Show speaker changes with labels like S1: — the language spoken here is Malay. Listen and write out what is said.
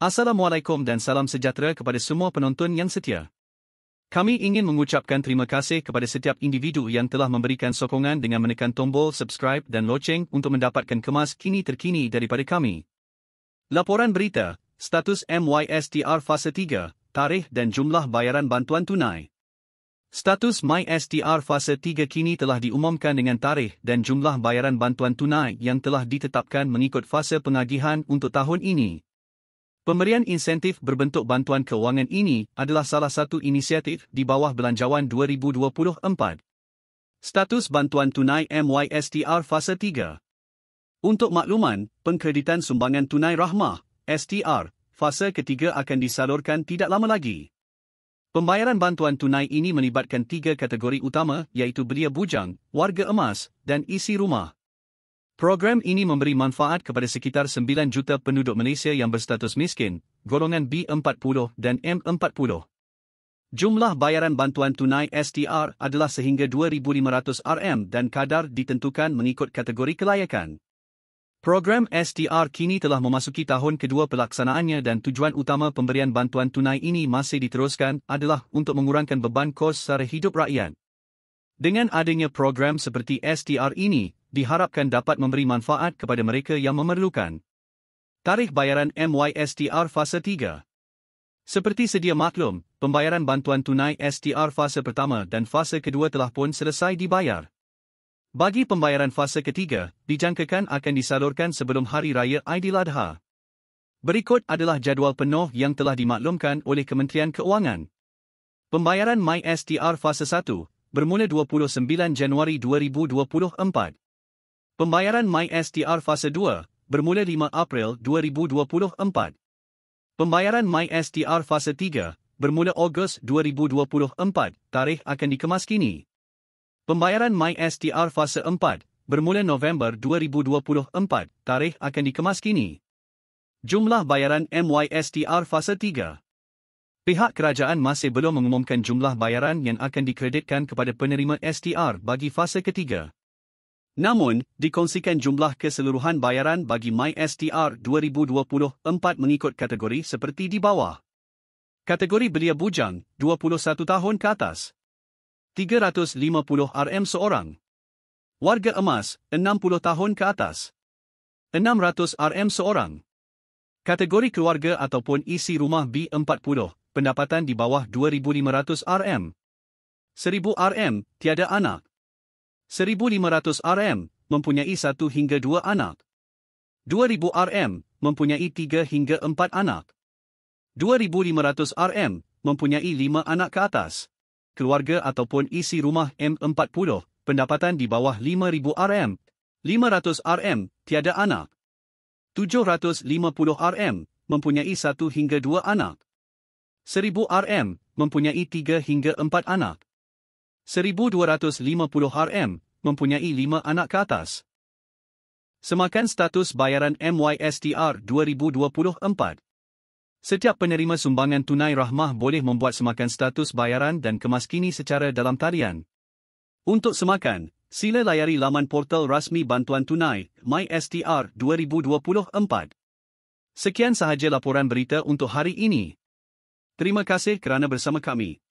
S1: Assalamualaikum dan salam sejahtera kepada semua penonton yang setia. Kami ingin mengucapkan terima kasih kepada setiap individu yang telah memberikan sokongan dengan menekan tombol subscribe dan loceng untuk mendapatkan kemas kini terkini daripada kami. Laporan berita, status MYSTR fasa 3, tarikh dan jumlah bayaran bantuan tunai. Status MYSTR fasa 3 kini telah diumumkan dengan tarikh dan jumlah bayaran bantuan tunai yang telah ditetapkan mengikut fasa pengagihan untuk tahun ini. Pemberian insentif berbentuk bantuan kewangan ini adalah salah satu inisiatif di bawah Belanjawan 2024. Status Bantuan Tunai MYSTR Fasa 3 Untuk makluman, pengkreditan sumbangan tunai rahmah, STR, fasa ketiga akan disalurkan tidak lama lagi. Pembayaran bantuan tunai ini melibatkan tiga kategori utama iaitu belia bujang, warga emas dan isi rumah. Program ini memberi manfaat kepada sekitar 9 juta penduduk Malaysia yang berstatus miskin, golongan B40 dan M40. Jumlah bayaran bantuan tunai STR adalah sehingga 2500 RM dan kadar ditentukan mengikut kategori kelayakan. Program STR kini telah memasuki tahun kedua pelaksanaannya dan tujuan utama pemberian bantuan tunai ini masih diteruskan adalah untuk mengurangkan beban kos sara hidup rakyat. Dengan adanya program seperti STR ini, diharapkan dapat memberi manfaat kepada mereka yang memerlukan. Tarikh bayaran MYSTR fasa 3. Seperti sedia maklum, pembayaran bantuan tunai STR fasa pertama dan fasa kedua telah pun selesai dibayar. Bagi pembayaran fasa ketiga, dijangkakan akan disalurkan sebelum hari raya Aidiladha. Berikut adalah jadual penuh yang telah dimaklumkan oleh Kementerian Keuangan. Pembayaran MySTR fasa 1 bermula 29 Januari 2024. Pembayaran MySTR Fase 2 bermula 5 April 2024. Pembayaran MySTR Fase 3 bermula Ogos 2024. Tarikh akan dikemas kini. Pembayaran MySTR Fase 4 bermula November 2024. Tarikh akan dikemas kini. Jumlah bayaran MySTR Fase 3 Pihak kerajaan masih belum mengumumkan jumlah bayaran yang akan dikreditkan kepada penerima STR bagi fase ketiga. Namun, dikongsikan jumlah keseluruhan bayaran bagi MySTR 2024 mengikut kategori seperti di bawah. Kategori belia bujang, 21 tahun ke atas. 350 RM seorang. Warga emas, 60 tahun ke atas. 600 RM seorang. Kategori keluarga ataupun isi rumah B40, pendapatan di bawah 2,500 RM. 1,000 RM, tiada anak. 1500 RM, mempunyai satu hingga dua anak. 2000 RM, mempunyai tiga hingga empat anak. 2500 RM, mempunyai lima anak ke atas. Keluarga ataupun isi rumah M40, pendapatan di bawah 5000 RM. 500 RM, tiada anak. 750 RM, mempunyai satu hingga dua anak. 1000 RM, mempunyai tiga hingga empat anak. 1250 RM, mempunyai 5 anak ke atas. Semakan status bayaran MYSTR 2024. Setiap penerima sumbangan tunai rahmah boleh membuat semakan status bayaran dan kemaskini secara dalam tarian. Untuk semakan, sila layari laman portal rasmi bantuan tunai MYSTR 2024. Sekian sahaja laporan berita untuk hari ini. Terima kasih kerana bersama kami.